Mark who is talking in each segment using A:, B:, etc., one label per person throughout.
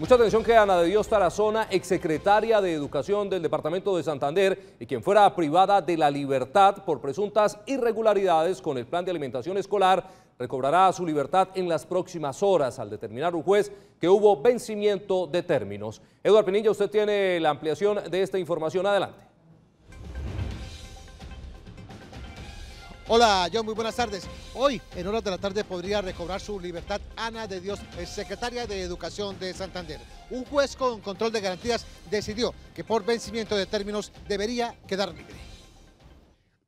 A: Mucha atención que Ana de Dios Tarazona, exsecretaria de Educación del Departamento de Santander y quien fuera privada de la libertad por presuntas irregularidades con el plan de alimentación escolar, recobrará su libertad en las próximas horas al determinar un juez que hubo vencimiento de términos. Eduardo Pinilla, usted tiene la ampliación de esta información. Adelante. Hola, John, muy buenas tardes. Hoy, en horas de la tarde, podría recobrar su libertad Ana de Dios, eh, secretaria de Educación de Santander. Un juez con control de garantías decidió que por vencimiento de términos debería quedar libre.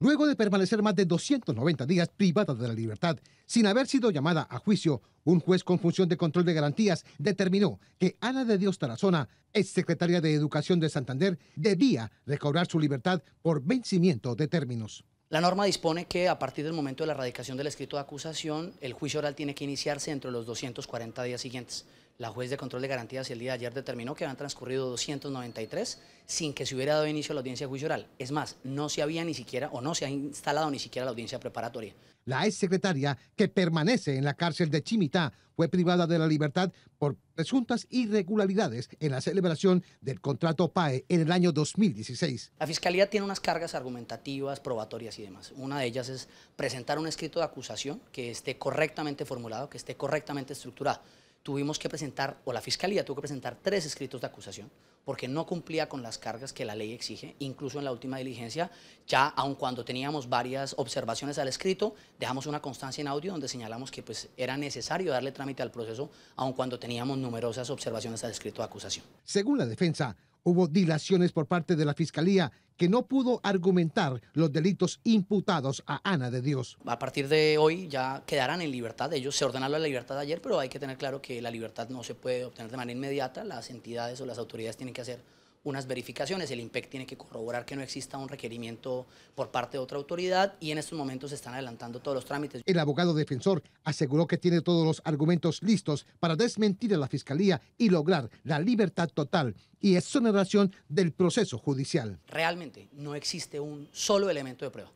A: Luego de permanecer más de 290 días privada de la libertad, sin haber sido llamada a juicio, un juez con función de control de garantías determinó que Ana de Dios Tarazona, ex secretaria de Educación de Santander, debía recobrar su libertad por vencimiento de términos.
B: La norma dispone que a partir del momento de la erradicación del escrito de acusación, el juicio oral tiene que iniciarse entre los 240 días siguientes. La juez de control de garantías el día de ayer determinó que habían transcurrido 293 sin que se hubiera dado inicio a la audiencia juicio oral. Es más, no se había ni siquiera o no se ha instalado ni siquiera la audiencia preparatoria.
A: La exsecretaria, que permanece en la cárcel de Chimitá, fue privada de la libertad por presuntas irregularidades en la celebración del contrato PAE en el año 2016.
B: La Fiscalía tiene unas cargas argumentativas, probatorias y demás. Una de ellas es presentar un escrito de acusación que esté correctamente formulado, que esté correctamente estructurado tuvimos que presentar, o la fiscalía tuvo que presentar tres escritos de acusación, porque no cumplía con las cargas que la ley exige, incluso en la última diligencia, ya aun cuando teníamos varias observaciones al escrito, dejamos una constancia en audio donde señalamos que pues, era necesario darle trámite al proceso, aun cuando teníamos numerosas observaciones al escrito de acusación.
A: Según la defensa, hubo dilaciones por parte de la Fiscalía que no pudo argumentar los delitos imputados a Ana de Dios.
B: A partir de hoy ya quedarán en libertad, ellos se ordenaron la libertad ayer, pero hay que tener claro que la libertad no se puede obtener de manera inmediata, las entidades o las autoridades tienen que hacer unas verificaciones. El IMPEC tiene que corroborar que no exista un requerimiento por parte de otra autoridad y en estos momentos se están adelantando todos los trámites. El
A: abogado defensor aseguró que tiene todos los argumentos listos para desmentir a la fiscalía y lograr la libertad total y exoneración del proceso judicial.
B: Realmente no existe un solo elemento de prueba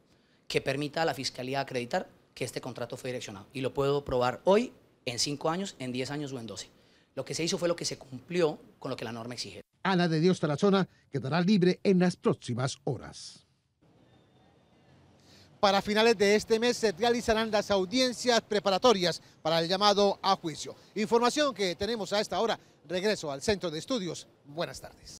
B: que permita a la fiscalía acreditar que este contrato fue direccionado y lo puedo probar hoy, en cinco años, en diez años o en doce. Lo que se hizo fue lo que se cumplió con lo que la norma exige.
A: Ana de Dios Tarazona quedará libre en las próximas horas. Para finales de este mes se realizarán las audiencias preparatorias para el llamado a juicio. Información que tenemos a esta hora. Regreso al centro de estudios. Buenas tardes.